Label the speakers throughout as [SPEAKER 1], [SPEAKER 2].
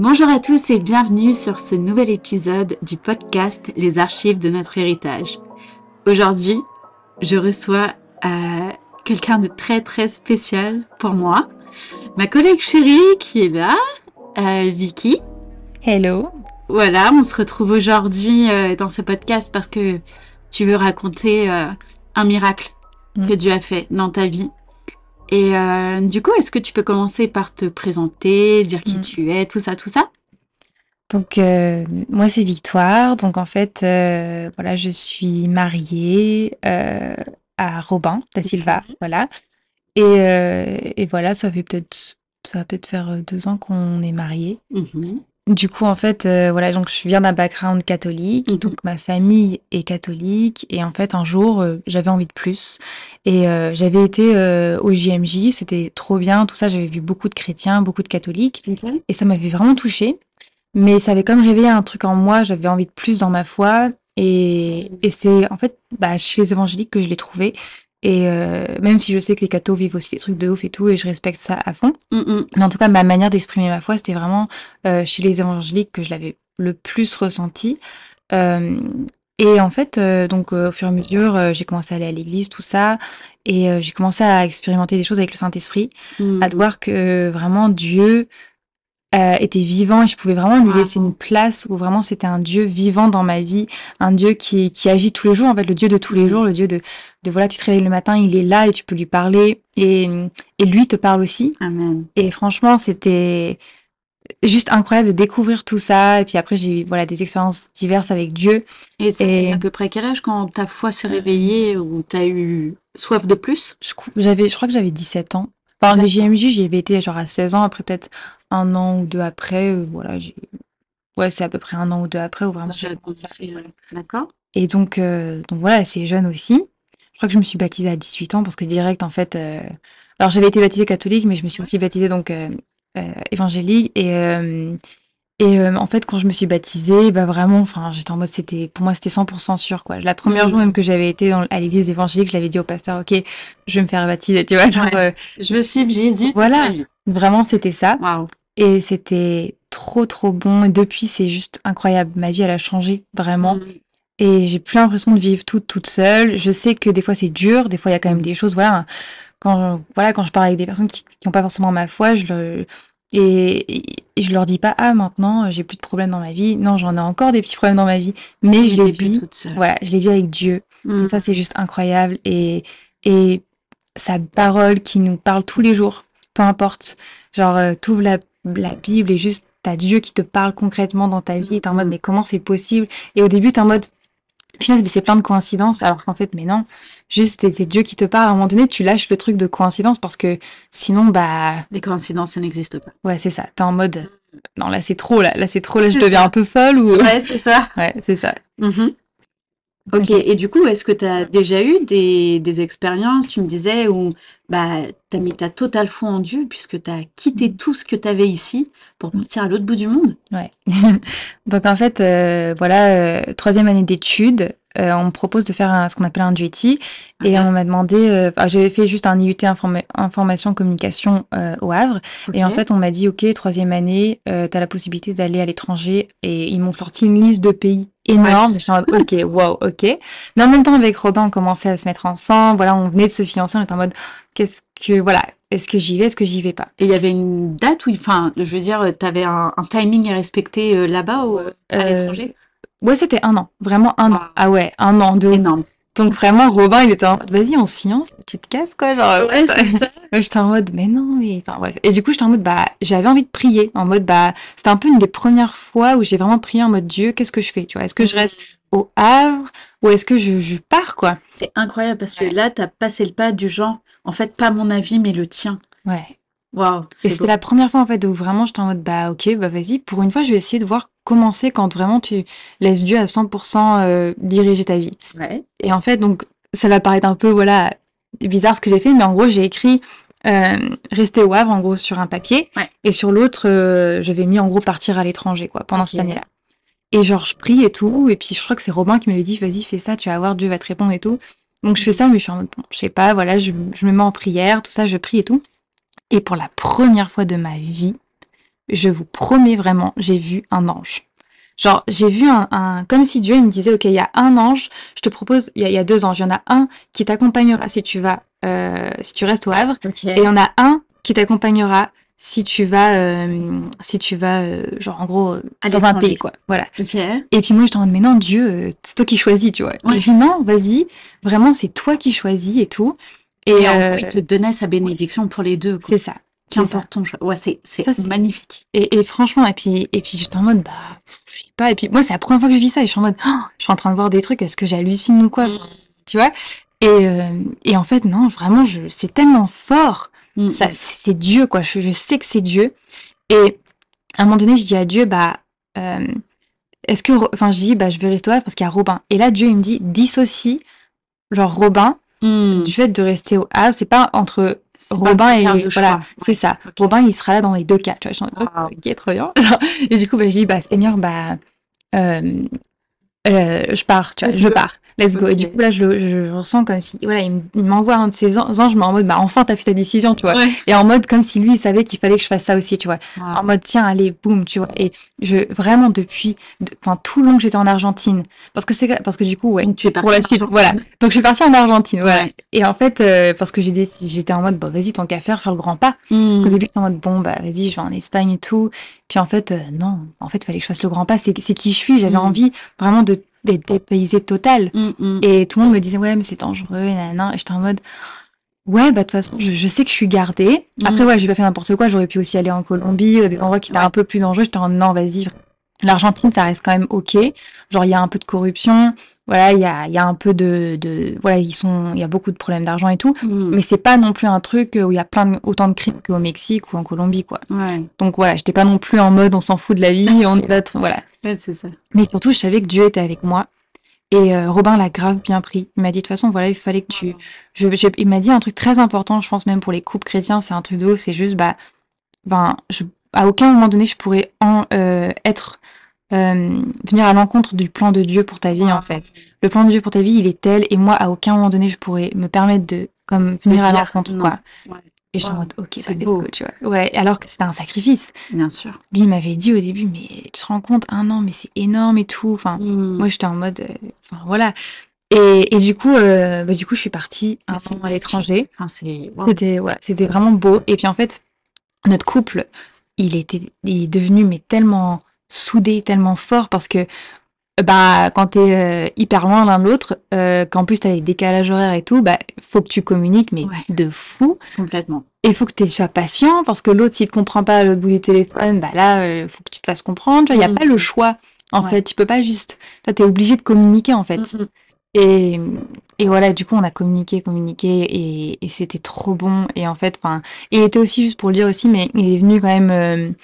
[SPEAKER 1] Bonjour à tous et bienvenue sur ce nouvel épisode du podcast Les archives de notre héritage. Aujourd'hui, je reçois euh, quelqu'un de très très spécial pour moi, ma collègue chérie qui est là, euh, Vicky. Hello. Voilà, on se retrouve aujourd'hui euh, dans ce podcast parce que tu veux raconter un miracle mm. que Dieu a fait dans ta vie. Et euh, du coup, est-ce que tu peux commencer par te présenter, dire qui mm. tu es, tout ça, tout ça
[SPEAKER 2] donc euh, moi c'est Victoire, donc en fait euh, voilà je suis mariée à Robin da Silva, voilà et, voilà ça fait peut-être ça va peut-être faire deux ans qu'on est mariés mhm. Du coup, en fait, euh, voilà, donc je viens d'un background catholique, mhm. donc ma famille est catholique, et en fait, un jour, euh, j'avais envie de plus, et euh, j'avais été au JMJ, c'était trop bien, tout ça, j'avais vu beaucoup de chrétiens, beaucoup de catholiques, et ça m'avait vraiment touchée, mais ça avait comme réveillé un truc en moi, j'avais envie de plus dans ma foi, et, mhm. et c'est en fait bah, chez les évangéliques que je l'ai trouvé, et euh, même si je sais que les cathos vivent aussi des trucs de ouf et tout, et je respecte ça à fond. Mm, mm. Mais en tout cas, ma manière d'exprimer ma foi, c'était vraiment euh, chez les évangéliques que je l'avais le plus ressenti. Euh, et en fait, donc au fur et à mesure, j'ai commencé à aller à l'église, tout ça, et j'ai commencé à expérimenter des choses avec le Saint-Esprit, mm. à voir que vraiment Dieu euh, était vivant et je pouvais vraiment lui laisser une place où vraiment c'était un Dieu vivant dans ma vie, un Dieu qui, qui agit tous les jours, en fait le Dieu de tous les mm. jours, le Dieu de, de voilà, tu te réveilles le matin, il est là et tu peux lui parler et, et lui te parle aussi. Amen. Et franchement, c'était juste incroyable de découvrir tout ça. Et puis après, j'ai eu voilà, des expériences diverses avec Dieu. Et c'est à peu près quel âge quand ta foi s'est réveillée ou tu as eu soif de plus je, j'avais, je crois que j'avais 17 ans. Enfin, les JMJ, j'y avais été genre à 16 ans, après peut-être un an ou deux après, euh, voilà, j'ai... ouais, c'est à peu près un an ou deux après où vraiment j'ai D'accord. Et donc, euh, donc voilà, c'est jeune aussi. Je crois que je me suis baptisée à 18 ans parce que direct, en fait, euh, alors j'avais été baptisée catholique, mais je me suis aussi baptisée donc évangélique et et en fait, quand je me suis baptisée, bah vraiment, enfin, j'étais en mode, c'était pour moi, c'était 100% sûr, quoi. La première mmh. jour même que j'avais été dans, à l'église évangélique, je l'avais dit au pasteur, ok, je vais me faire baptiser, tu vois, genre, je veux suivre Jésus. Voilà, vraiment, c'était ça. Et c'était trop, trop bon. Et depuis, c'est juste incroyable. Ma vie, elle a changé, vraiment. Mm. Et j'ai plus l'impression de vivre toute, toute seule. Je sais que des fois, c'est dur. Des fois, il y a quand même des choses, voilà. Quand, voilà, quand je parle avec des personnes qui n'ont pas forcément ma foi, je le, et, je leur dis pas ah maintenant j'ai plus de problèmes dans ma vie. Non, j'en ai encore des petits problèmes dans ma vie, mais je, les vis. Voilà, je les vis avec Dieu. Mm. ça c'est juste incroyable et et sa parole qui nous parle tous les jours, peu importe. Genre tout euh, t'ouvres la la Bible est juste t'as Dieu qui te parle concrètement dans ta vie et t'es en mode mm. mais comment c'est possible Et au début t'es en mode putain mais c'est plein de coïncidences alors qu'en fait mais non juste c'est Dieu qui te parle à un moment donné tu lâches le truc de coïncidence parce que sinon bah les coïncidences ça n'existe pas ouais c'est ça t'es en mode non là c'est trop là là c'est trop là je deviens un peu folle ou ouais c'est ça ouais c'est ça mm-hmm. Ok, et du coup, est-ce que tu as déjà eu des, des expériences, tu me disais, où
[SPEAKER 1] bah, tu as mis ta totale foi en Dieu puisque tu as quitté mm. tout ce que tu avais ici pour mm. partir à l'autre bout du monde
[SPEAKER 2] Ouais. Donc en fait, euh, voilà, euh, troisième année d'études, euh, on me propose de faire un, ce qu'on appelle un DUT Et on m'a demandé, j'avais fait juste un IUT information communication au Havre. Et en fait, on m'a dit, OK, troisième année, tu as la possibilité d'aller à l'étranger. Et ils m'ont sorti une liste de pays énorme. en mode, ok, wow, ok. Mais en même temps, avec Robin, on commençait à se mettre ensemble. Voilà, on venait de se fiancer. On était en mode, qu'est-ce que, voilà, est-ce que j'y vais, est-ce que j'y vais pas Et il y avait une date où, enfin, je veux dire, t'avais un, un timing à respecter euh, là-bas ou euh, à euh, l'étranger Ouais, c'était un an, vraiment un an. Ah ouais, un an, deux. Énorme. Donc vraiment, Robin, il était en mode, vas-y, on se fiance, tu te casses quoi, genre. Ouais, euh, j'étais en mode, mais non, mais enfin bref. Et du coup, j'étais en mode, bah, j'avais envie de prier, en mode, bah, c'était un peu une des premières fois où j'ai vraiment prié en mode Dieu, qu'est-ce que je fais, tu vois Est-ce que je reste au Havre ou est-ce que je, pars quoi C'est incroyable parce que là, t'as passé le pas du genre,
[SPEAKER 1] en fait, pas mon avis, mais le tien.
[SPEAKER 2] Ouais. Et c'était la première fois en fait où vraiment j'étais en mode bah ok bah vas-y pour une fois je vais essayer de voir comment c'est quand vraiment tu laisses Dieu à 100% euh, diriger ta vie. Et en fait donc ça va paraître un peu voilà bizarre ce que j'ai fait mais en gros j'ai écrit euh, rester au Havre en gros sur un papier et sur l'autre euh, je vais mis en gros partir à l'étranger quoi pendant cette année-là. Et genre je prie et tout et puis je crois que c'est Robin qui m'avait dit vas-y fais ça tu vas voir Dieu va te répondre et tout. Donc je fais ça mais je suis en mode je sais pas voilà je, je me mets en prière tout ça je prie et tout. Et pour la première fois de ma vie, je vous promets vraiment, j'ai vu un ange. Genre, j'ai vu un, Comme si Dieu me disait, OK, il y a un ange, je te propose, il y, a deux anges. Il y en a un qui t'accompagnera si tu vas... Euh, si tu restes au Havre. Et il y en a un qui t'accompagnera si tu vas... Euh, si tu vas, euh, genre, en gros, dans un pays, quoi. Voilà. Et puis moi, je te mais non, Dieu, c'est toi qui choisis, tu vois. Il dit, non, vas-y, vraiment, c'est toi qui choisis et tout. Et, fait, euh, il te
[SPEAKER 1] donnait sa bénédiction pour les deux. C'est ça. Qu'importe important, Ouais, c'est magnifique. Et, et,
[SPEAKER 2] franchement, et puis, et puis j'étais en mode, bah, je sais pas. Et puis moi, c'est la première fois que je vis ça et je suis en mode, oh, je suis en train de voir des trucs, est-ce que j'hallucine ou quoi mm. Tu vois et, euh, et, en fait, non, vraiment, je, c'est tellement fort. Mm. c'est Dieu, quoi. Je, sais que c'est Dieu. Et à un moment donné, je dis à Dieu, bah, euh, est-ce que, enfin, je dis, bah, je vais rester parce qu'il y a Robin. Et là, Dieu, il me dit, dissocie, genre Robin, Mm. Du fait de rester au Havre, c'est pas entre Robin et voilà, c'est ça. Robin, il sera là dans les deux cas. Tu vois, wow. ok, trop bien. et du coup, bah, je dis, bah Seigneur, bah euh, euh, je pars, tu vois, ah, je pars let's go. Et du coup, là, je, je, ressens comme si, voilà, il m'envoie un de ses anges, mais en mode, bah, enfin, t'as fait ta décision, tu vois. Et en mode, comme si lui, il savait qu'il fallait que je fasse ça aussi, tu vois. En mode, tiens, allez, boum, tu vois. Et je, vraiment, depuis, enfin, tout le long que j'étais en Argentine, parce que c'est, parce que du coup, ouais, tu es pour la suite, voilà. Donc, je suis partie en Argentine, voilà. Ouais. Et en fait, euh, parce que j'étais en mode, bon, bah, vas-y, tant qu'à faire, faire le grand pas. Hmm. Parce qu'au début, j'étais en mode, bon, bah, vas-y, je vais en Espagne et tout. Puis en fait, euh, non, en fait, il fallait que je fasse le grand pas. C'est qui je suis. J'avais hmm. envie vraiment de des dépaysés totale. Mm, mm. Et tout le monde me disait, ouais, mais c'est dangereux, et nanana. Et j'étais en mode, ouais, bah, de toute façon, je, sais que je suis gardée. Mm. Après, ouais, j'ai pas fait n'importe quoi. J'aurais pu aussi aller en Colombie, euh, des endroits qui étaient un peu plus dangereux. J'étais en mode, non, vas-y, L'Argentine, ça reste quand même ok. Genre, il y a un peu de corruption, voilà, il y a, y a, un peu de, voilà, ils sont, il y a beaucoup de problèmes d'argent et tout, mm. mais c'est pas non plus un truc où il y a plein autant de crimes qu'au Mexique ou en Colombie, quoi. Donc voilà, j'étais pas non plus en mode on s'en fout de la vie, on va être, voilà. c'est ça. Mais surtout, je savais que Dieu était avec moi. Et euh, Robin l'a grave bien pris. Il m'a dit de toute façon, voilà, il fallait que tu. Je, il m'a dit un truc très important, je pense même pour les couples chrétiens, c'est un truc de ouf, c'est juste, bah, ben, à aucun moment donné je pourrais en, euh, être euh, venir à l'encontre du plan de Dieu pour ta vie, en ah. fait. Le plan de Dieu pour ta vie, il est tel, et moi, à aucun moment donné, je pourrais me permettre de, comme, venir à l'encontre, quoi. Et je suis en mode, ok, beau. tu vois. Ouais, alors que c'était un sacrifice. Bien sûr. Lui, il m'avait dit au début, mais tu te rends compte, un an, mais c'est énorme et tout. Enfin, hmm. moi, j'étais en mode, euh, voilà. Et, et, du coup, euh, bah, du coup, je suis partie un an à l'étranger. Enfin, C'était, ouais, vraiment beau. Et puis en fait, notre couple, il était, il est devenu mais tellement Soudé tellement fort parce que bah quand t'es es euh, hyper loin l'un de l'autre, euh, qu'en plus t'as des décalages horaires et tout, bah faut que tu communiques mais de fou. Complètement. Et faut que tu sois patient parce que l'autre s'il te comprend pas à l'autre bout du téléphone, bah là il euh, faut que tu te fasses comprendre. Il n'y a mm. pas le choix en fait. Tu peux pas juste. Là es obligé de communiquer en fait. Mm, mm. Et, et, voilà, du coup, on a communiqué, communiqué, et, c'était trop bon. Et en fait, enfin, il était aussi, juste pour le dire aussi, mais il est venu quand même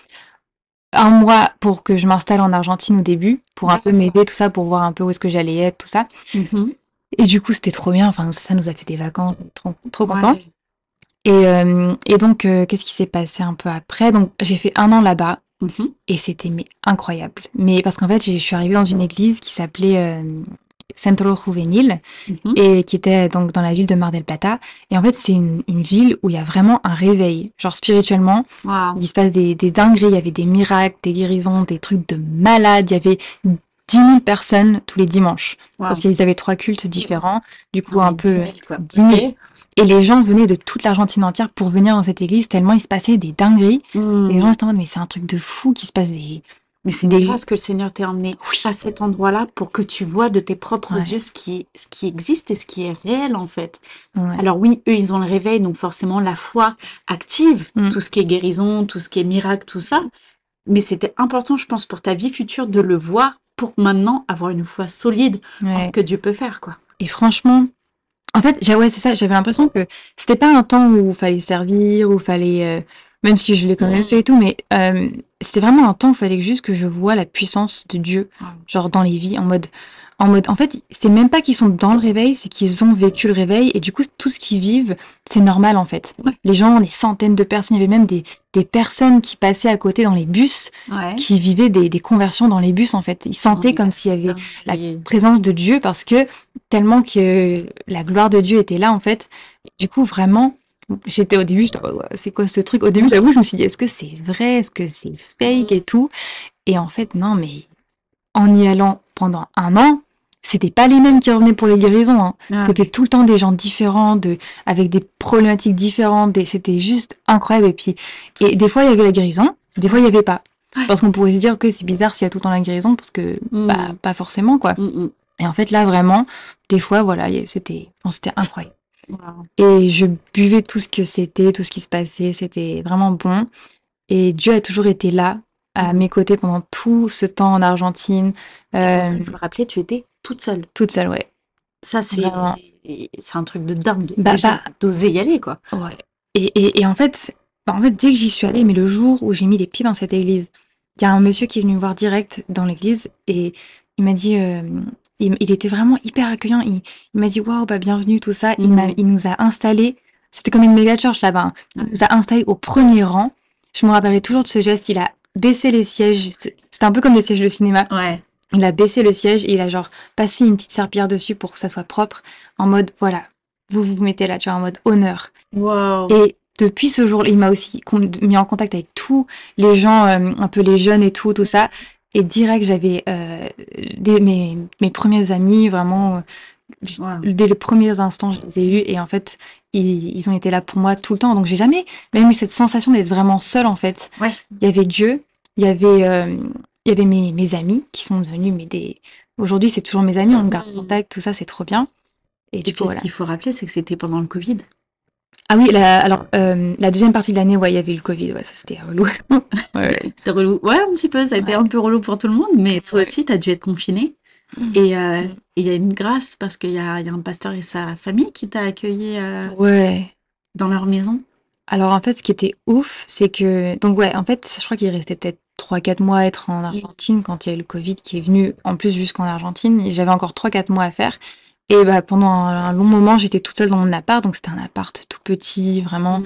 [SPEAKER 2] un mois pour que je m'installe en Argentine au début, pour un peu m'aider, tout ça, pour voir un peu où est-ce que j'allais être, tout ça. Mm-hmm. Et du coup, c'était trop bien. Enfin, ça nous a fait des vacances, trop, trop content. Et, euh, et, donc, euh, qu'est-ce qui s'est passé un peu après Donc, j'ai fait un an là-bas mm-hmm. et c'était incroyable. Mais parce qu'en fait, je suis arrivée dans une église qui s'appelait euh, Centro Juvenil, mhm. et qui était donc dans la ville de Mar del Plata. Et en fait, c'est une, ville où il y a vraiment un réveil, genre spirituellement. Il se passe des, dingueries, il y avait des miracles, des guérisons, des trucs de malades. Il y avait 10 000 personnes tous les dimanches. Parce qu'ils avaient trois cultes différents, du coup, ah un peu dîner. Et les gens venaient de toute l'Argentine entière pour venir dans cette église, tellement il se passait des dingueries. Hmm. Et les gens étaient mais c'est un truc de fou qui se passe des mais c'est grâce
[SPEAKER 1] que le Seigneur t'ait emmené à cet endroit-là pour que tu vois de tes propres yeux ce qui, ce qui existe et ce qui est réel en fait. Alors oui, eux, ils ont le réveil, donc forcément la foi active, mm. tout ce qui est guérison, tout ce qui est miracle, tout ça. Mais c'était important, je pense, pour ta vie future de le voir pour maintenant avoir une foi solide
[SPEAKER 2] que Dieu peut faire. quoi. Et franchement, en fait, ouais, c'est ça, j'avais l'impression que c'était pas un temps où il fallait servir, où il fallait... Euh, même si je l'ai quand même fait et tout, mais euh, c'était vraiment un temps, il fallait juste que je vois la puissance de Dieu, genre dans les vies, en mode, en mode, en fait, c'est même pas qu'ils sont dans le réveil, c'est qu'ils ont vécu le réveil, et du coup, tout ce qu'ils vivent, c'est normal, en fait. Les gens, les centaines de personnes, il y avait même des, des personnes qui passaient à côté dans les bus, qui vivaient des, des, conversions dans les bus en fait. Ils sentaient comme s'il y avait ah, la présence de Dieu parce que tellement que la gloire de Dieu était là en fait. Du coup, vraiment, j'étais au début, c'est quoi ce truc Au début, j'avoue, je me suis dit, est-ce que c'est vrai Est-ce que c'est fake et tout Et en fait, non, mais en y allant pendant un an, c'était pas les mêmes qui revenaient pour les guérisons. Hein. Ah c'était tout le temps des gens différents, avec des problématiques différentes. C'était juste incroyable. Et puis, et des fois, il y avait la guérison, des fois, il n'y avait pas. Parce qu'on pourrait se dire que c'est bizarre s'il y a tout le temps la guérison, parce que mm. bah, pas forcément, quoi. Mm, mm. Et en fait, là, vraiment, des fois, voilà, c'était, c'était incroyable. Et je buvais tout ce que c'était, tout ce qui se passait, c'était vraiment bon. Et Dieu a toujours été là, à mes côtés pendant tout ce temps en Argentine. Euh... Je me rappelais, tu étais toute seule. Toute seule, ouais. Ça, c'est
[SPEAKER 1] un truc de dingue. Bah, bah.
[SPEAKER 2] d'oser y aller, quoi. Et, en, fait, bah, en fait, dès que j'y suis allée, mais le jour où j'ai mis les pieds dans cette église, il y a un monsieur qui est venu me voir direct dans l'église et il m'a dit euh, il, était vraiment hyper accueillant. Il, m'a dit waouh, bah bienvenue, tout ça. Il, m'a mm. il nous a installés. C'était comme une méga church là-bas. Hein. Il nous a installés au premier rang. Je me rappellerai toujours de ce geste. Il a baissé les sièges. C'était un peu comme les sièges de cinéma. Ouais. Il a baissé le siège et il a genre passé une petite serpillère dessus pour que ça soit propre. En mode voilà, vous vous mettez là, tu vois, en mode honneur. Et depuis ce jour, il m'a aussi mis en contact avec tous les gens, euh, un peu les jeunes et tout, tout ça. Et direct, j'avais euh, mes, premiers amis, vraiment, euh, dès les premiers instants, je les ai eus. Et en fait, ils, ont été là pour moi tout le temps. Donc, j'ai jamais même eu cette sensation d'être vraiment seule, en fait. Il y avait Dieu, il y avait, euh, il y avait mes, amis qui sont devenus mais des. Aujourd'hui, c'est toujours mes amis, on garde contact, tout ça, c'est trop bien. Et, puis, ce qu'il faut rappeler, c'est que c'était pendant le Covid. Ah oui, alors euh, la deuxième partie de l'année, ouais, il y avait eu le Covid, ça c'était relou. C'était relou. Ouais,
[SPEAKER 1] un petit peu, ça a été un peu relou pour tout le monde, mais toi aussi, tu as dû être confiné. Mm. Euh, et il y a une grâce parce qu'il y, a, un pasteur et sa famille qui t'a accueilli euh,
[SPEAKER 2] ouais. dans leur maison. Alors en fait, ce qui était ouf, c'est que. Donc ouais, en fait, je crois qu'il restait peut-être 3-4 mois à être en mm. Argentine quand il y a eu le Covid qui est venu en plus jusqu'en Argentine. J'avais encore 3-4 mois à faire. Et bah, pendant un long moment, j'étais toute seule dans mon appart, donc c'était un appart tout petit, vraiment.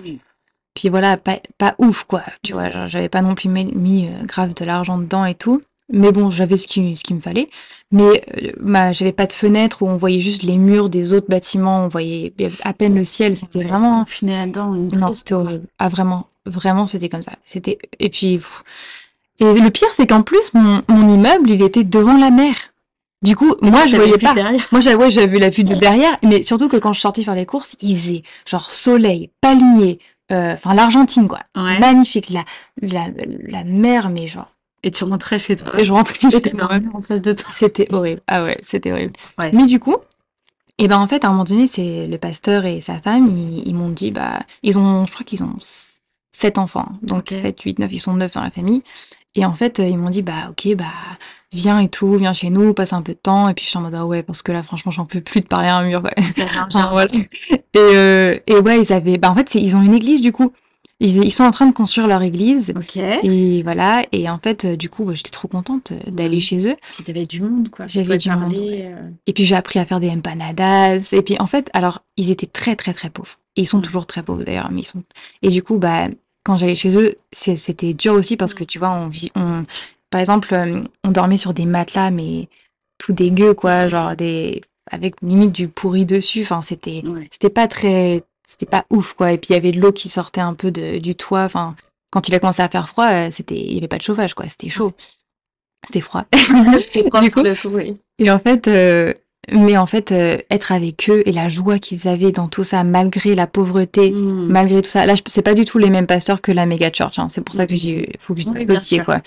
[SPEAKER 2] Puis voilà, pas, ouf, quoi. Tu vois, j'avais pas non plus mis, euh, grave de l'argent dedans et tout. Mais bon, j'avais ce qu'il ce qui me fallait. Mais euh, bah, j'avais pas de fenêtre où on voyait juste les murs des autres bâtiments. On voyait à peine le ciel. C'était vraiment. Confiné là-dedans. Non, c'était horrible. Ah, vraiment. Vraiment, c'était comme ça. C'était. Et puis. Et le pire, c'est qu'en plus, mon, mon, immeuble, il était devant la mer. Du coup, moi, je voyais pas. Moi, j'avais, vu la vue de derrière, mais surtout que quand je sortais faire les courses, il faisait genre soleil, palmier, euh, enfin l'Argentine, quoi. Magnifique, la, la, la mer, mais genre. Et tu rentrais chez toi. Et je rentrais J'étais toi. en face de toi. C'était horrible. Ah ouais, c'était horrible. Mais du coup, et eh ben en fait, à un moment donné, c'est le pasteur et sa femme, ils, m'ont dit, bah, ils ont, je crois qu'ils ont sept enfants, donc okay. 7, 8, 9, ils sont neuf dans la famille. Et en fait, euh, ils m'ont dit, bah ok, bah viens et tout, viens chez nous, passe un peu de temps. Et puis je suis en mode, ah ouais, parce que là, franchement, j'en peux plus de parler à un mur. Ça un voilà. et, euh, et, ouais, ils avaient, bah en fait, ils ont une église du coup. Ils, ils, sont en train de construire leur église. Ok. Et voilà. Et en fait, euh, du coup, bah, j'étais trop contente euh, d'aller chez eux. y avait du monde, quoi. J'avais du monde. Et puis j'ai appris à faire des empanadas. Et puis en fait, alors, ils étaient très, très, très pauvres. Et ils sont toujours très pauvres d'ailleurs, mais ils sont. Et du coup, bah, quand j'allais chez eux, c'était dur aussi parce mm. que tu vois, on vit, on, par exemple, euh, on dormait sur des matelas, mais tout dégueu, quoi, genre des, avec limite du pourri dessus. Enfin, c'était, c'était pas très, c'était pas ouf, quoi. Et puis il y avait de l'eau qui sortait un peu du toit. Enfin, quand il a commencé à faire froid, euh, c'était, il y avait pas de chauffage, quoi. C'était chaud. C'était froid.
[SPEAKER 1] froid coup,
[SPEAKER 2] Et en fait, euh, mais en fait, euh, être avec eux et la joie qu'ils avaient dans tout ça, malgré la pauvreté, mm. malgré tout ça. Là, c'est pas du tout les mêmes pasteurs que la méga church. Hein. C'est pour ça que j'ai, faut que je te oui, quoi.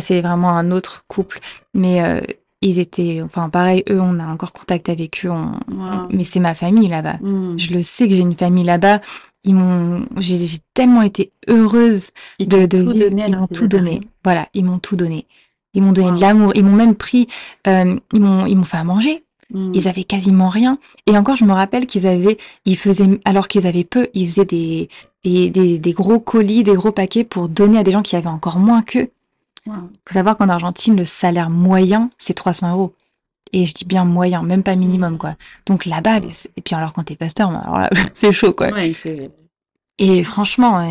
[SPEAKER 2] c'est vraiment un autre couple. Mais euh, ils étaient, enfin, pareil, eux, on a encore contact avec eux. mais c'est ma famille là-bas. Mm. Je le sais que j'ai une famille là-bas. Ils m'ont, j'ai, tellement été heureuse de, de, tout ils m'ont tout donné. Voilà, ils m'ont tout donné. Ils m'ont donné de l'amour. Ils m'ont même pris, euh, ils m'ont, ils m'ont fait à manger. Ils hmm. avaient quasiment rien. Et encore, je me rappelle qu'ils avaient, ils faisaient, alors qu'ils avaient peu, ils faisaient des, des, gros colis, des gros paquets pour donner à des gens qui avaient encore moins qu'eux. Il faut savoir qu'en Argentine, le salaire moyen, c'est 300 euros. Et je dis bien moyen, même pas minimum, hmm. quoi. Donc là-bas, et puis alors quand t'es pasteur, bah, c'est chaud, quoi. et franchement,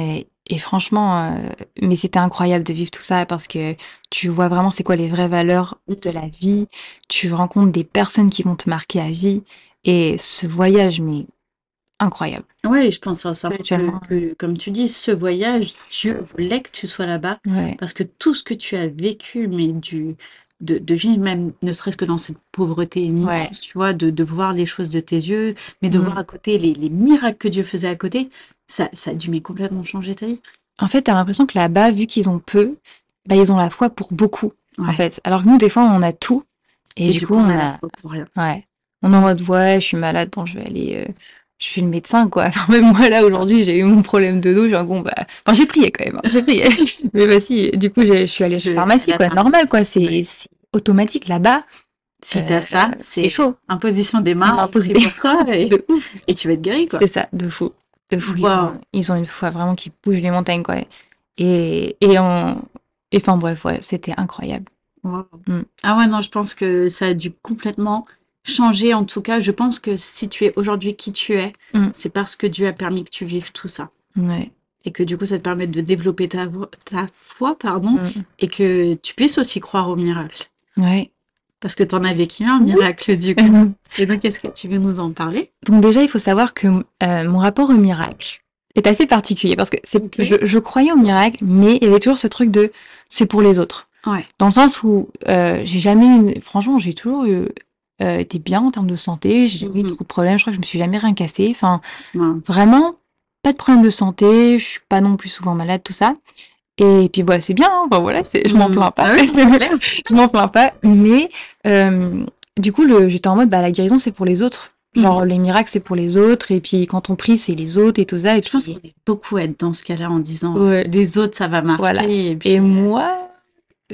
[SPEAKER 2] et franchement, euh, mais c'était incroyable de vivre tout ça parce que tu vois vraiment c'est quoi les vraies valeurs de la vie, tu rencontres des personnes qui vont te marquer à vie et ce voyage, mais incroyable. Oui, je pense à ça,
[SPEAKER 1] que, comme tu dis, ce voyage, Dieu voulait que tu sois là-bas parce que tout ce que tu as vécu, mais du, de, vivre, même ne serait-ce que dans cette pauvreté immense, tu vois, de, de, voir les choses de tes yeux, mais de mm. voir à côté les, miracles que Dieu faisait à côté, ça,
[SPEAKER 2] ça a dû mais complètement changer ta vie. En fait, t'as l'impression que là-bas, vu qu'ils ont peu, bah, ils ont la foi pour beaucoup, en fait. Alors que nous, des fois, on a tout,
[SPEAKER 1] et, du, coup, on, a la foi
[SPEAKER 2] pour rien. Ouais. On est en mode, je suis malade, bon, je vais aller... Euh, je suis le médecin, quoi. Enfin, même moi, là, aujourd'hui, j'ai eu mon problème de dos. Genre, bon, bah, enfin, j'ai prié quand même. Hein. j'ai prié. Mais bah, si, du coup, je, suis allée chez la pharmacie, quoi. Normal, quoi. C'est, automatique là-bas. Si euh, t'as ça, euh, c'est chaud. Imposition des mains, imposition des mains. Et, de et tu vas être guéri, quoi. C'est ça, de fou. De fou. Ils, ont, une foi vraiment qui bouge les montagnes, quoi. Et, enfin, bref, c'était incroyable.
[SPEAKER 1] Mm. Ah ouais, non, je pense que ça a dû complètement changer. En tout cas, je pense que si tu es aujourd'hui qui tu es, mm. c'est parce que Dieu a permis que tu vives tout ça. Ouais et que du coup ça te permet de développer ta, ta foi pardon mm. et que tu puisses aussi croire au miracle Ouais. Parce que tu en as vécu un miracle du coup. Et donc, est-ce que tu veux nous en parler
[SPEAKER 2] Donc déjà, il faut savoir que euh, mon rapport au miracle est assez particulier parce que je, croyais au miracle, mais il y avait toujours ce truc de c'est pour les autres. Ouais. Dans le sens où euh, j'ai jamais une, franchement, j'ai toujours euh, été bien en termes de santé, j'ai jamais eu mhm. trop de problèmes, je crois que je me suis jamais rien cassé. Enfin, vraiment, pas de problème de santé, je suis pas non plus souvent malade, tout ça. Et puis bah, c'est bien, hein, voilà, je m'en mm. plains pas. Ah je m'en plains pas. Mais euh, du coup, j'étais en mode, bah, la guérison, c'est pour les autres. Mm. Genre, les miracles, c'est pour les autres. Et puis, quand on prie, c'est les autres et tout ça. Et je pense qu'on est
[SPEAKER 1] beaucoup à être dans ce cas-là en disant les autres, ça va marcher. Voilà. Et, et, euh, moi,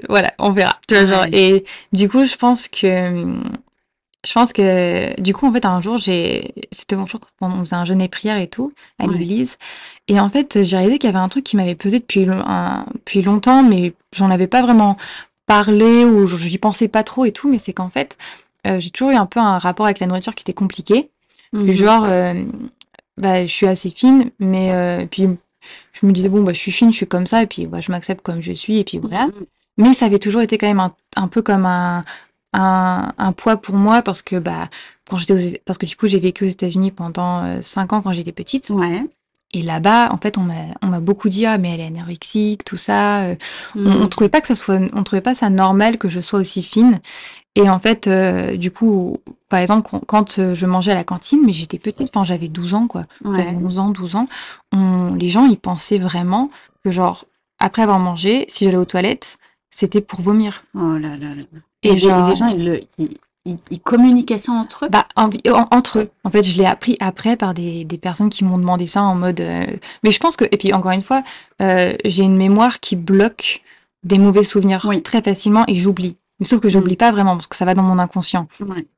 [SPEAKER 2] voilà, on verra. Tu vois, genre, et du coup, je pense que hum, je pense que du coup, en fait, un jour, j'ai, c'était un jour on faisait un jeûne et prière et tout à l'église, et en fait, j'ai réalisé qu'il y avait un truc qui m'avait pesé depuis, un... longtemps, mais j'en avais pas vraiment parlé ou j'y pensais pas trop et tout, mais c'est qu'en fait, euh, j'ai toujours eu un peu un rapport avec la nourriture qui était compliqué, du mhm. genre, euh, bah, je suis assez fine, mais euh, puis je me disais bon, bah, je suis fine, je suis comme ça, et puis bah, je m'accepte comme je suis, et puis voilà. Mhm. mais ça avait toujours été quand même un peu comme un, un, poids pour moi parce que bah quand j'étais parce que du coup j'ai vécu aux États-Unis pendant euh, cinq ans quand j'étais petite. Et là-bas, en fait, on m'a beaucoup dit ah mais elle est anorexique, tout ça. Euh, mm. On, trouvait pas que ça soit, on trouvait pas ça normal que je sois aussi fine. Et en fait, euh, du coup, par exemple, quand je mangeais à la cantine, mais j'étais petite, enfin j'avais 12 ans quoi, ouais. 11 ans, 12 ans, les gens ils pensaient vraiment que genre après avoir mangé, si j'allais aux toilettes, c'était pour vomir. Oh là. là. Et, les gens, ils, le, communiquaient ça entre eux bah, Entre eux. En fait, je l'ai appris après par des, personnes qui m'ont demandé ça en mode. Euh, mais je pense que. Et puis, encore une fois, euh, j'ai une mémoire qui bloque des mauvais souvenirs très facilement et j'oublie. Mais sauf que j'oublie mm. pas vraiment parce que ça va dans mon inconscient.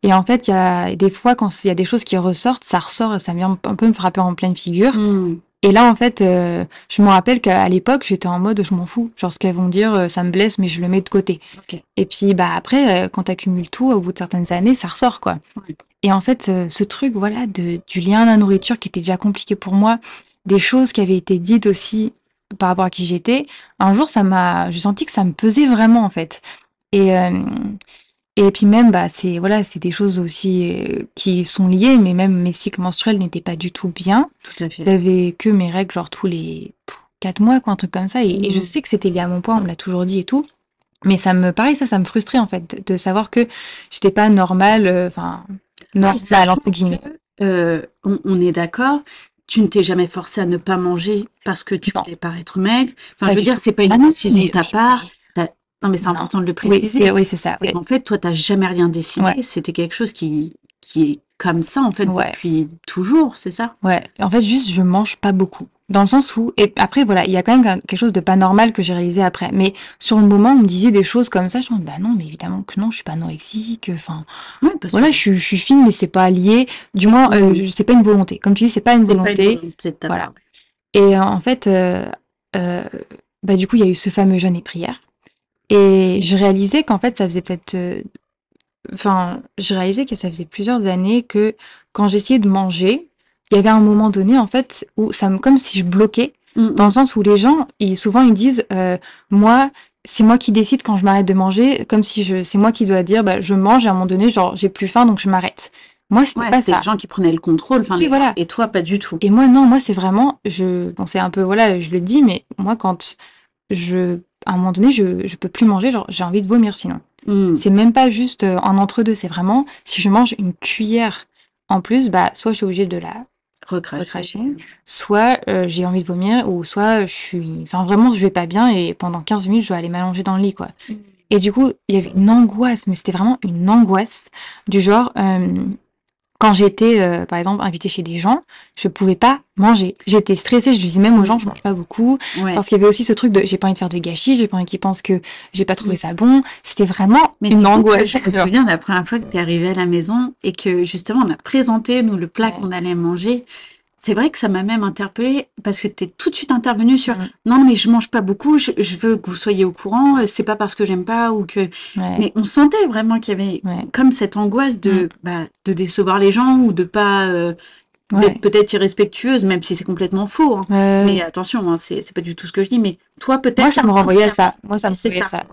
[SPEAKER 2] Et en fait, il y a des fois quand il y a des choses qui ressortent, ça ressort et ça vient un peu me frapper en pleine figure. Mm. Et là, en fait, euh, je me rappelle qu'à l'époque, j'étais en mode, je m'en fous. Genre, ce qu'elles vont dire, euh, ça me blesse, mais je le mets de côté. Et puis, bah après, euh, quand tu accumules tout, au bout de certaines années, ça ressort, quoi. Et en fait, ce truc, voilà, de, du lien à la nourriture qui était déjà compliqué pour moi, des choses qui avaient été dites aussi par rapport à qui j'étais, un jour, ça m'a, j'ai senti que ça me pesait vraiment, en fait. Et et puis même, bah, c'est voilà, c'est des choses aussi euh, qui sont liées, mais même mes cycles menstruels n'étaient pas du tout bien. Tout J'avais que mes règles, genre tous les quatre mois, quoi, un truc comme ça. Et, je mmh. sais que c'était lié à mon poids, on me l'a toujours dit et tout. Mais ça me, paraît ça, ça me frustrait en fait, de savoir que j'étais pas normale, euh, enfin, normale entre guillemets. Euh, on, est d'accord, tu ne t'es jamais forcé à ne pas
[SPEAKER 1] manger parce que tu voulais paraître maigre. Enfin, je veux dire, c'est pas une ah décision de ta part. Non, mais c'est important de le préciser. Oui, c'est ça. En fait, toi, tu n'as jamais rien dessiné. C'était quelque chose qui, qui
[SPEAKER 2] est comme ça, en fait, ouais. depuis toujours, c'est ça Ouais. En fait, juste, je mange pas beaucoup. Dans le sens où, et après, voilà, il y a quand même quelque chose de pas normal que j'ai réalisé après. Mais sur le moment, on me disait des choses comme ça. Je me disais, bah non, mais évidemment que non, je suis pas anorexique. Enfin, ouais, voilà, que... je, je, suis fine, mais c'est pas lié. Du moins, ce euh, mm. je sais pas une volonté. Comme tu dis, c'est pas une volonté. Pas une volonté voilà. Et euh, en fait, euh, bah, du coup, il y a eu ce fameux jeûne et prière. Et je réalisais qu'en fait, ça faisait peut-être. Euh, enfin, je réalisais que ça faisait plusieurs années que quand j'essayais de manger, il y avait un moment donné, en fait, où ça me. comme si je bloquais, mm, mm. dans le sens où les gens, ils, souvent, ils disent euh, Moi, c'est moi qui décide quand je m'arrête de manger, comme si je, c'est moi qui dois dire bah, Je mange, et à un moment donné, genre, j'ai plus faim, donc je m'arrête. Moi, c'était pas ça. les gens qui prenaient le contrôle. Enfin, Et toi, pas du tout. Et moi, non, moi, c'est vraiment. Je, c'est un peu. Voilà, je le dis, mais moi, quand je à un moment donné, je, ne peux plus manger, j'ai envie de vomir sinon. Hmm. C'est même pas juste en euh, entre-deux, c'est vraiment si je mange une cuillère en plus, bah, soit je suis obligée de la recracher, soit euh, j'ai envie de vomir, ou soit je suis. Enfin, vraiment, je vais pas bien et pendant 15 minutes, je vais aller m'allonger dans le lit, quoi. Hmm. Et du coup, il y avait une angoisse, mais c'était vraiment une angoisse du genre. Euh, quand j'étais, euh, par exemple, invitée chez des gens, je pouvais pas manger. J'étais stressée. Je disais même aux gens, je mange pas beaucoup, parce qu'il y avait aussi ce truc de, j'ai pas envie de faire de gâchis, j'ai pas envie qu'ils pensent que j'ai pas trouvé mm. ça bon. C'était vraiment Mais une angoisse. Je
[SPEAKER 1] me souviens la première fois que tu es arrivée à la maison et que justement on a présenté nous le plat qu'on allait manger c'est vrai que ça m'a même interpellée parce que tu es tout de suite intervenue sur mm. non mais je mange pas beaucoup, je, veux que vous soyez au courant, euh, c'est pas parce que j'aime pas ou que mais on sentait vraiment qu'il y avait comme cette angoisse de mm. bah, de décevoir les gens ou de pas euh, peut-être irrespectueuse même si c'est complètement faux hein. mais attention hein, c'est pas du tout ce que je dis mais toi peut-être moi ça me renvoyait à ça moi ça me renvoyait ça, ça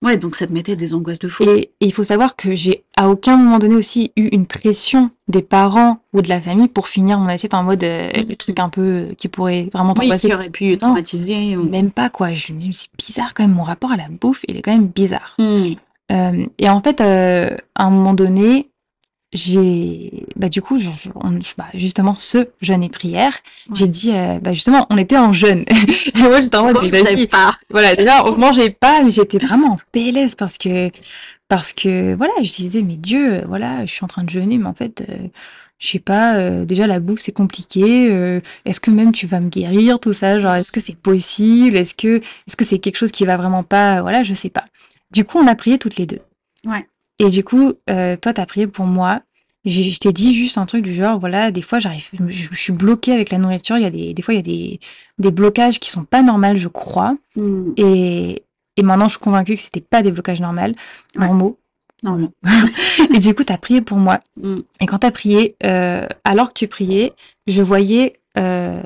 [SPEAKER 2] Ouais, donc ça te mettait des angoisses de fou. Et il faut savoir que j'ai à aucun moment donné aussi eu une pression des parents ou de la famille pour finir mon assiette en mode euh, le truc un peu euh, qui pourrait vraiment oui, qui aurait pu traumatiser. Ou... Même pas quoi. Je me c'est bizarre quand même, mon rapport à la bouffe, il est quand même bizarre. Hmm. Euh, et en fait, à un moment donné, j'ai bah du coup je, bah, justement ce jeûne et prière j'ai dit euh, bah justement on était en jeûne et moi j'étais en mode mais pas voilà déjà on j'ai pas mais j'étais vraiment en PLS parce que parce que voilà je disais mais Dieu euh, voilà je suis en train de jeûner mais en fait je euh, je sais pas, déjà la bouffe c'est compliqué. est-ce que même tu vas me guérir tout ça Genre, est-ce que c'est possible Est-ce que est-ce que c'est quelque chose qui va vraiment pas Voilà, je sais pas. Du coup, on a prié toutes les deux. Ouais. Et du coup, euh, toi, t'as prié pour moi. Je t'ai dit juste un truc du genre, voilà, des fois, j'arrive, je, suis bloquée avec la nourriture. Il y a des, des fois, il y a des, des blocages qui sont pas normaux, je crois. Hmm. Et, et maintenant, je suis convaincue que c'était pas des blocages normaux, en normaux. Non, non. Et du coup, t'as prié pour moi. Hmm. Et quand t'as prié, euh, alors que tu priais, je voyais, euh,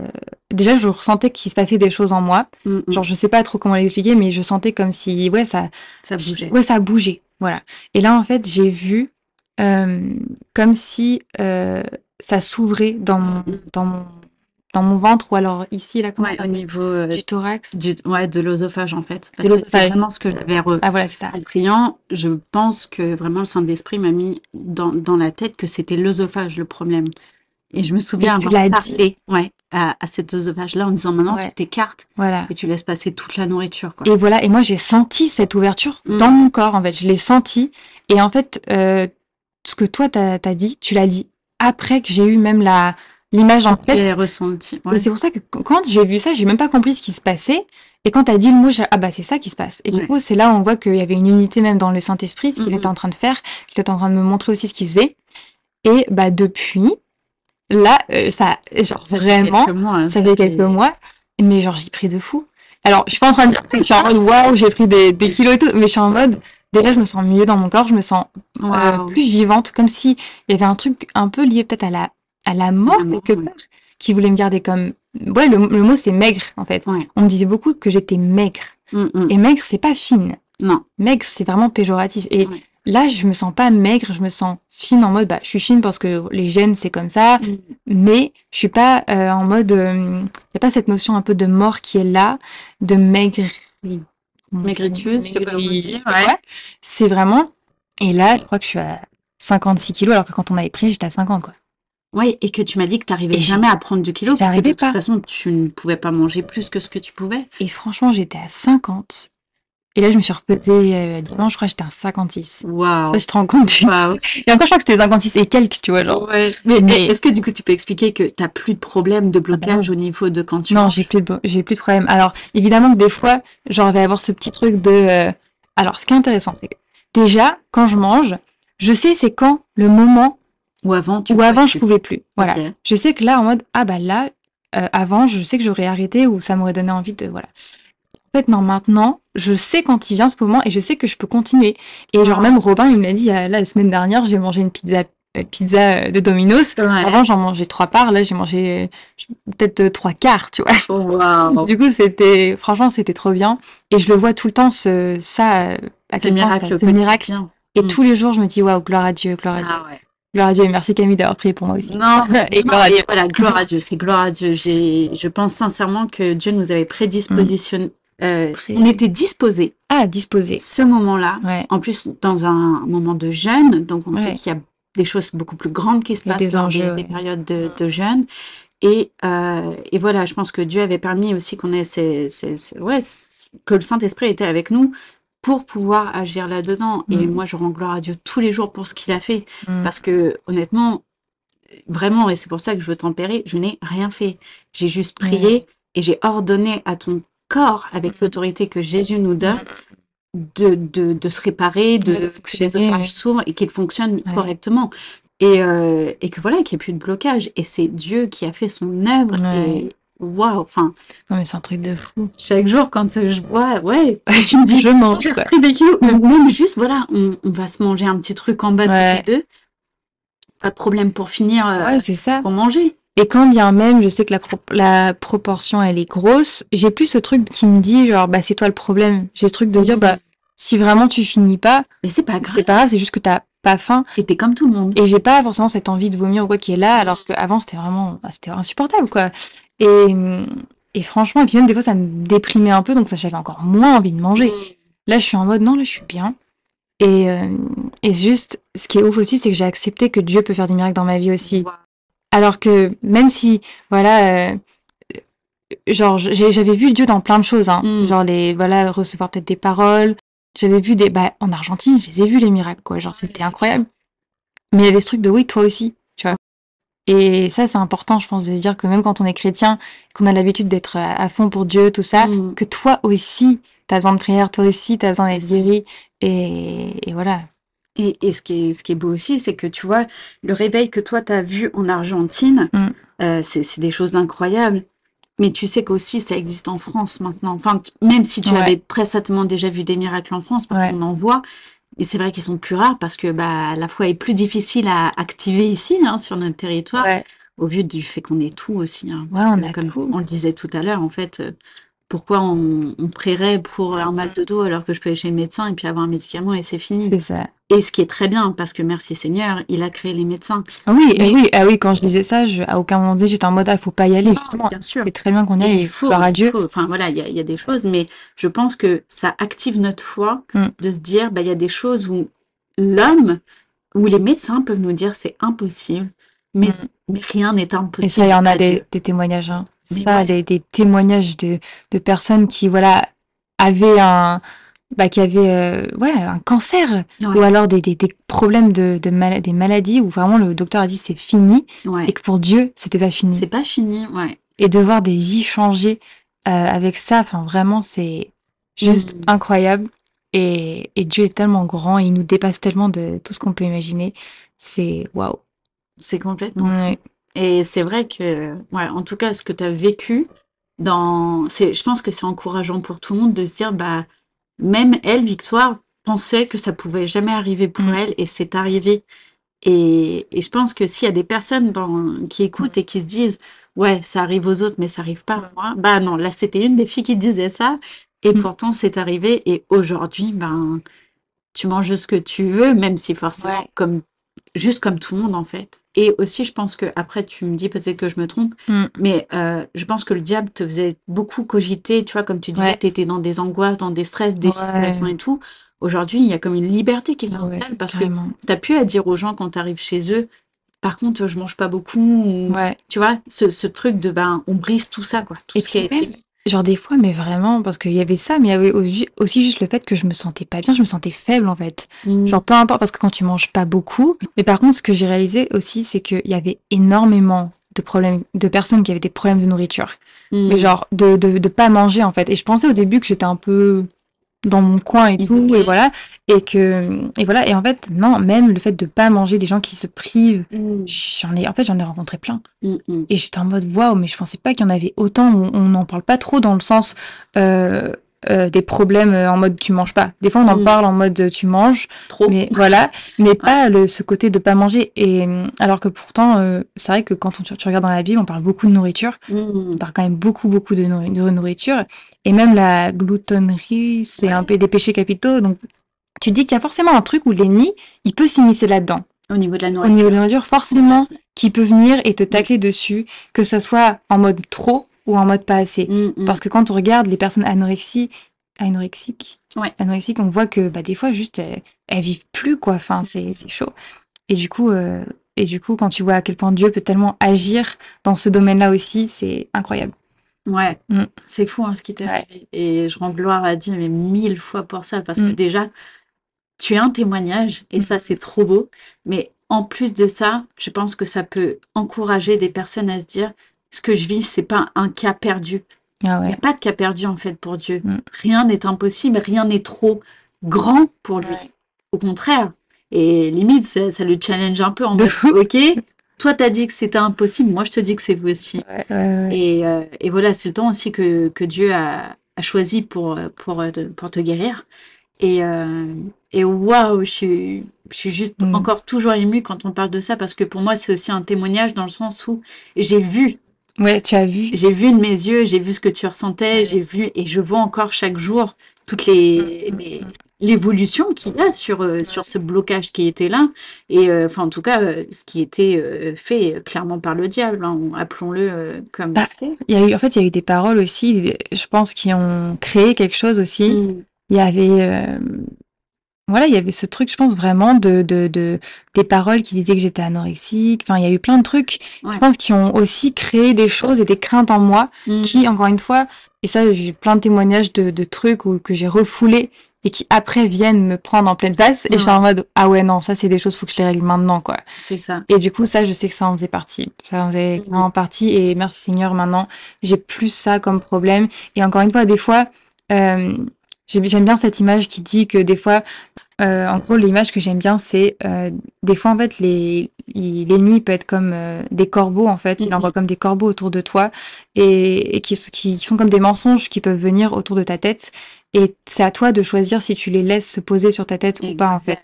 [SPEAKER 2] déjà, je ressentais qu'il se passait des choses en moi. Hmm, genre, je sais pas trop comment l'expliquer, mais je sentais comme si, ouais, ça, ça bougeait. ouais, ça bougeait. Voilà. Et là, en fait, j'ai vu euh, comme si euh, ça s'ouvrait dans mon, dans, mon, ventre ou alors ici, là, comment au niveau euh, du thorax. Du, ouais, de l'œsophage, en fait. C'est vraiment ce que j'avais ah,
[SPEAKER 1] voilà, c'est ça. Je pense que vraiment le Saint-Esprit m'a mis dans, la tête que c'était l'œsophage le problème. Et je me souviens tu avoir parlé ouais, à, à cette veuvage-là
[SPEAKER 2] en disant maintenant tu t'écartes voilà. et tu laisses passer toute la nourriture. Quoi. Et voilà, et moi j'ai senti cette ouverture mm. dans mon corps en fait, je l'ai senti. Et en fait, euh, ce que toi t'as as dit, tu l'as dit après que j'ai eu même la l'image en tête.
[SPEAKER 1] ressenti. C'est pour ça
[SPEAKER 2] que quand j'ai vu ça, j'ai même pas compris ce qui se passait. Et quand t'as dit le mot, ah bah c'est ça qui se passe. Et du coup, c'est là où on voit qu'il y avait une unité même dans le Saint-Esprit, ce qu'il mm-hmm. était en train de faire, qu'il était en train de me montrer aussi ce qu'il faisait. Et bah depuis, Là, euh, ça, genre, vraiment, hein, ça, fait, quelques mois, mais genre, j'ai pris de fou. Alors, je suis pas en train de dire je suis en mode waouh, j'ai pris des, kilos et tout, mais je suis en mode déjà, je me sens mieux dans mon corps, je me sens euh, plus vivante, comme si il y avait un truc un peu lié peut-être à la, à la mort quelque part, qui voulait me garder comme. Ouais, le, mot c'est maigre en fait. On me disait beaucoup que j'étais maigre. Mm, mm. Et maigre, c'est pas fine. Non. Maigre, c'est vraiment péjoratif. Et là, je me sens pas maigre, je me sens fine en mode bah, je suis fine parce que les gènes c'est comme ça, mm. mais je suis pas euh, en mode. Il euh, n'y a pas cette notion un peu de mort qui est là, de maigre.
[SPEAKER 1] Maigritude, je peux vous
[SPEAKER 2] dire. Ouais. C'est vraiment. Et là, je crois que je suis à 56 kilos, alors que quand on avait pris, j'étais à 50, quoi. ouais et que tu m'as dit que tu n'arrivais jamais à prendre du kilo. J'arrivais pas. De toute façon, tu ne pouvais pas manger plus que ce que tu pouvais. Et franchement, j'étais à 50 et là, je me suis reposée euh, dimanche, je crois que j'étais un 56. Waouh! Je te rends compte. Tu... Wow. Et encore, je crois que c'était 56 et quelques, tu vois. Genre. Ouais. Eh, mais, est-ce que du coup, tu peux expliquer que tu t'as plus de problème de blocage au niveau de quand tu. Non, j'ai plus, de... plus de problème. Alors, évidemment que des fois, genre, vais avoir ce petit truc de. Euh, alors, ce qui est intéressant, c'est que déjà, quand je mange, je sais c'est quand le moment. Ou avant, tu Ou avant, je pouvais plus. Voilà. Je sais que là, en mode, ah bah là, euh, avant, je sais que j'aurais arrêté ou ça m'aurait donné envie de. Voilà fait, non, maintenant, je sais quand il vient ce moment et je sais que je peux continuer. Et genre, même Robin, il me l'a dit, euh, la semaine dernière, j'ai mangé une pizza euh, pizza euh, de Domino's. Avant, j'en mangeais trois parts. Là, j'ai mangé peut-être trois quarts, tu vois. Oh, du coup, c'était, franchement, c'était trop bien. Et je le vois tout le temps, ce, ça, C'est miracle. miracle. Et mm. tous les jours, je me dis, waouh, gloire à Dieu, gloire à Dieu. Ah gloire à Dieu et merci Camille d'avoir prié pour moi aussi.
[SPEAKER 1] Non, et Voilà, gloire à Dieu, c'est gloire à Dieu. Je pense sincèrement que Dieu nous avait prédispositionné, euh, on était disposés. à ah, disposer Ce moment-là. En plus, dans un moment de jeûne, donc on sait qu'il y a des choses beaucoup plus grandes qui se passent dans des, périodes de, jeûne. Euh, et, voilà, je pense que Dieu avait permis aussi qu'on ait ces, ouais, que le Saint-Esprit était avec nous pour pouvoir agir là-dedans. Et mm. moi, je rends gloire à Dieu tous les jours pour ce qu'il a fait. Mm. Parce que, honnêtement, vraiment, et c'est pour ça que je veux tempérer, je n'ai rien fait. J'ai juste prié et j'ai ordonné à ton avec l'autorité que Jésus nous donne, de, de, se réparer, de, de que l'œsophage s'ouvrent et qu'il fonctionne correctement. Et, euh, et, que voilà, qu'il n'y ait plus de blocage. Et c'est Dieu qui a fait son œuvre. Et enfin. Non, mais c'est un truc de fou. Chaque jour, quand je vois, ouais,
[SPEAKER 2] tu me dis, je mange,
[SPEAKER 1] j'ai juste, voilà, on, va se manger un petit truc en bas de les deux. Pas de
[SPEAKER 2] problème pour finir, euh, ouais, c'est ça. pour manger. Et quand bien même, je sais que la, proportion, elle est grosse, j'ai plus ce truc qui me dit, genre, bah, c'est toi le problème. J'ai ce truc de dire, bah, si vraiment tu finis pas. Mais c'est pas grave. C'est pas grave, c'est juste que t'as pas faim. Et t'es comme tout le monde. Et j'ai pas forcément cette envie de vomir ou quoi qui est là, alors qu'avant, c'était vraiment, bah, c'était insupportable, quoi. Et, franchement, et puis même des fois, ça me déprimait un peu, donc ça, j'avais encore moins envie de manger. Mm. Là, je suis en mode, non, là, je suis bien. Et, euh, et juste, ce qui est ouf aussi, c'est que j'ai accepté que Dieu peut faire des miracles dans ma vie aussi alors que même si, voilà, euh, genre j'avais vu Dieu dans plein de choses, hein, mm. genre les, voilà, recevoir peut-être des paroles, j'avais vu des, bah, en Argentine, je les ai vus les miracles, quoi, genre c'était incroyable. Mais il y avait ce truc de oui, toi aussi, tu vois. Et ça, c'est important, je pense, de dire que même quand on est chrétien, qu'on a l'habitude d'être à fond pour Dieu, tout ça, mm. que toi aussi, t'as besoin de prière, toi aussi, t'as besoin d'être guéri. et voilà, et, ce, qui est, ce qui est beau aussi, c'est que tu vois, le réveil
[SPEAKER 1] que toi, tu as vu en Argentine, mm. euh, c'est des choses incroyables. Mais tu sais qu'aussi, ça existe en France maintenant. Enfin, même si tu avais très certainement déjà vu des miracles en France, parce qu'on en voit. Et c'est vrai qu'ils sont plus rares parce que bah, la foi est plus difficile à activer ici, hein, sur notre territoire, au vu du fait qu'on est tout aussi. Hein, on a euh, on le disait tout à l'heure, en fait, euh, pourquoi on, on, prierait pour un mal de dos alors que je peux aller chez le médecin et puis avoir un médicament et c'est fini ça. Et ce qui est très bien, parce que merci Seigneur, il a créé les médecins.
[SPEAKER 2] Ah oui, ah oui, ah oui, quand je disais ça, à aucun moment j'étais en mode, ne ah, faut pas y aller, Bien sûr. C'est très bien qu'on y aille,
[SPEAKER 1] il faut, par Il Enfin, voilà, il y, a des choses, mais je pense que ça active notre foi mm. de se dire, bah, il y a des choses où l'homme, où les médecins peuvent nous dire, c'est impossible.
[SPEAKER 2] Mais, mm. mais, rien n'est impossible. Et ça, il y en a des, des témoignages. Hein ça, des témoignages de, de, personnes qui voilà avaient un bah, qui avait euh, ouais un cancer ou alors des, des, problèmes de, de des maladies où vraiment le docteur a dit c'est fini et que pour Dieu c'était pas fini. C'est pas fini, ouais. Et de voir des vies changer euh, avec ça, enfin vraiment c'est juste mmh. incroyable. Et, et, Dieu est tellement grand, il nous dépasse tellement de tout ce qu'on peut imaginer. C'est waouh. C'est complètement.
[SPEAKER 1] Et c'est vrai que, ouais, en tout cas, ce que tu as vécu, dans... je pense que c'est encourageant pour tout le monde de se dire, bah, même elle, Victoire, pensait que ça pouvait jamais arriver pour mm. elle et c'est arrivé. Et, je pense que s'il y a des personnes dans, qui écoutent et qui se disent, ouais, ça arrive aux autres, mais ça arrive pas à moi, bah non, là, c'était une des filles qui disait ça et mm. pourtant, c'est arrivé. Et aujourd'hui, ben, tu manges ce que tu veux, même si forcément, comme juste comme tout le monde en fait. Et aussi, je pense que après, tu me dis peut-être que je me trompe, mm. mais euh, je pense que le diable te faisait beaucoup cogiter, tu vois, comme tu disais, tu étais dans des angoisses, dans des stress, des situations et tout. Aujourd'hui, il y a comme une liberté qui s'en ah ouais, parce que tu as pu à dire aux gens quand tu arrives chez eux,
[SPEAKER 2] par contre, je mange pas beaucoup, tu vois, ce, truc de ben, on brise tout ça, quoi. Genre des fois, mais vraiment, parce qu'il y avait ça, mais il y avait aussi, juste le fait que je me sentais pas bien, je me sentais faible en fait. Mm. Genre peu importe, parce que quand tu manges pas beaucoup. Mais par contre, ce que j'ai réalisé aussi, c'est qu'il y avait énormément de problèmes, de personnes qui avaient des problèmes de nourriture. Mm. Mais genre de, de, de, pas manger en fait. Et je pensais au début que j'étais un peu dans mon coin et tout et voilà et que et voilà et en fait non même le fait de pas manger des gens qui se privent mm. j'en ai en fait j'en ai rencontré plein mm, mm. et j'étais en mode waouh mais je pensais pas qu'il y en avait autant on n'en parle pas trop dans le sens euh, euh, des problèmes euh, en mode tu manges pas. Des fois, on en mm. parle en mode euh, tu manges, trop. Mais voilà, mais pas le, ce côté de pas manger. Et alors que pourtant, c'est vrai que quand on, tu, regardes dans la Bible, on parle beaucoup de nourriture. Mm. On parle quand même beaucoup, beaucoup de, nourriture. Et même la gloutonnerie, c'est un peu des péchés capitaux. Donc, tu dis qu'il y a forcément un truc où l'ennemi, il peut s'immiscer là-dedans. Au niveau de la nourriture. Au niveau de la nourriture, forcément, qui peut venir et te mm. tacler dessus, que ce soit en mode trop ou en mode pas assez. Mm, mm. Parce que quand on regarde les personnes anorexies, anorexiques, anorexiques on voit que bah, des fois, juste, elles, vivent plus, quoi. Enfin, c'est chaud. Et du coup, euh, et du coup, quand tu vois à quel point Dieu peut tellement agir dans ce domaine-là aussi, c'est incroyable. Ouais, mm.
[SPEAKER 1] c'est fou hein, ce qui t'est arrivé. Et je rends gloire à Dieu, mais mille fois pour ça, parce que déjà, tu es un témoignage, et ça, c'est trop beau. Mais en plus de ça, je pense que ça peut encourager des personnes à se dire ce que je vis, c'est pas un cas perdu. Ah Il n'y a pas de cas perdu en fait pour Dieu. Mm. Rien n'est impossible, rien n'est trop grand pour lui. Au contraire. Et limite, ça, le challenge un peu en mode Ok, toi tu as dit que c'était impossible, moi je te dis que c'est possible. Ouais, euh, et, voilà, c'est le temps aussi que, Dieu a, choisi pour, pour, euh, te guérir. Et, euh, et waouh, je suis, juste mm. encore toujours émue quand on parle de ça parce que pour moi, c'est aussi un témoignage dans le sens où j'ai vu Ouais, tu as vu. J'ai vu de mes yeux, j'ai vu ce que tu ressentais, j'ai vu et je vois encore chaque jour toutes les, l'évolution qu'il y a sur, euh, sur ce blocage qui était là, et euh, enfin en tout cas euh, ce qui était fait clairement par le diable, hein, appelons-le comme bah,
[SPEAKER 2] Il y a eu, en fait, il y a eu des paroles aussi, je pense, qui ont créé quelque chose aussi. Mm. Il y avait voilà, il y avait ce truc, je pense vraiment de, de, des paroles qui disaient que j'étais anorexique. Enfin, il y a eu plein de trucs, je pense, qui ont aussi créé des choses et des craintes en moi, mm. qui encore une fois, et ça, j'ai plein de témoignages de, trucs où, que j'ai refoulés et qui après viennent me prendre en pleine face et je suis en mode ah ouais non ça c'est des choses faut que je les règle maintenant quoi c'est ça et du coup ça je sais que ça en faisait partie ça en faisait mm. vraiment en partie et merci Seigneur maintenant j'ai plus ça comme problème et encore une fois des fois euh, J'aime bien cette image qui dit que des fois, euh, en gros, l'image que j'aime bien, c'est euh, des fois, en fait, l'ennemi les, peut être comme euh, des corbeaux, en fait. Il envoie comme des corbeaux autour de toi et, et qui, qui, sont comme des mensonges qui peuvent venir autour de ta tête et c'est à toi de choisir si tu les laisses se poser sur ta tête ou pas, en fait.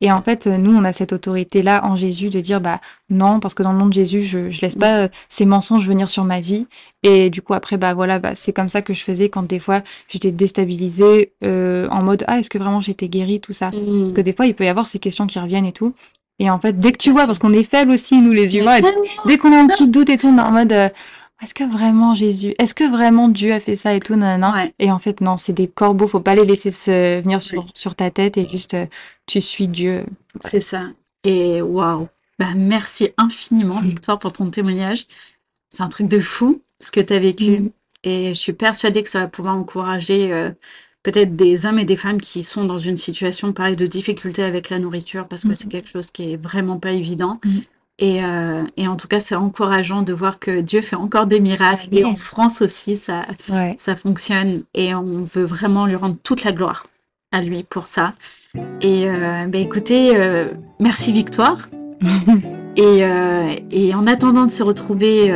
[SPEAKER 2] Et en fait, nous, on a cette autorité-là en Jésus de dire, bah non, parce que dans le nom de Jésus, je, je laisse pas euh, ces mensonges venir sur ma vie. Et du coup, après, bah voilà, bah, c'est comme ça que je faisais quand des fois j'étais déstabilisée euh, en mode, ah, est-ce que vraiment j'étais guérie, tout ça mm. Parce que des fois, il peut y avoir ces questions qui reviennent et tout. Et en fait, dès que tu vois, parce qu'on est faible aussi, nous les humains, dès qu'on a un petit doute et tout, on est en mode, euh, est-ce que vraiment Jésus, est-ce que vraiment Dieu a fait ça et tout, non, non. Et en fait, non, c'est des corbeaux, faut pas les laisser se venir sur, ta tête et juste euh, tu suis Dieu. C'est ça. Et waouh. Bah, merci
[SPEAKER 1] infiniment, mm. Victoire, pour ton témoignage. C'est un truc de fou ce que tu as vécu. Mm. Et je suis persuadée que ça va pouvoir encourager euh, peut-être des hommes et des femmes qui sont dans une situation pareille de difficulté avec la nourriture parce que mm. c'est quelque chose qui est vraiment pas évident. Euh, et, en tout cas, c'est encourageant de voir que Dieu fait encore des miracles. Et en France aussi, ça, ça fonctionne. Et on veut vraiment lui rendre toute la gloire à lui pour ça. Et euh, ben, écoutez, euh, merci Victoire. et, euh, et, en attendant de se retrouver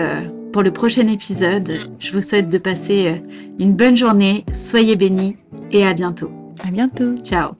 [SPEAKER 1] pour le prochain épisode, je vous souhaite de passer une bonne journée. Soyez bénis et à bientôt. À bientôt. Ciao.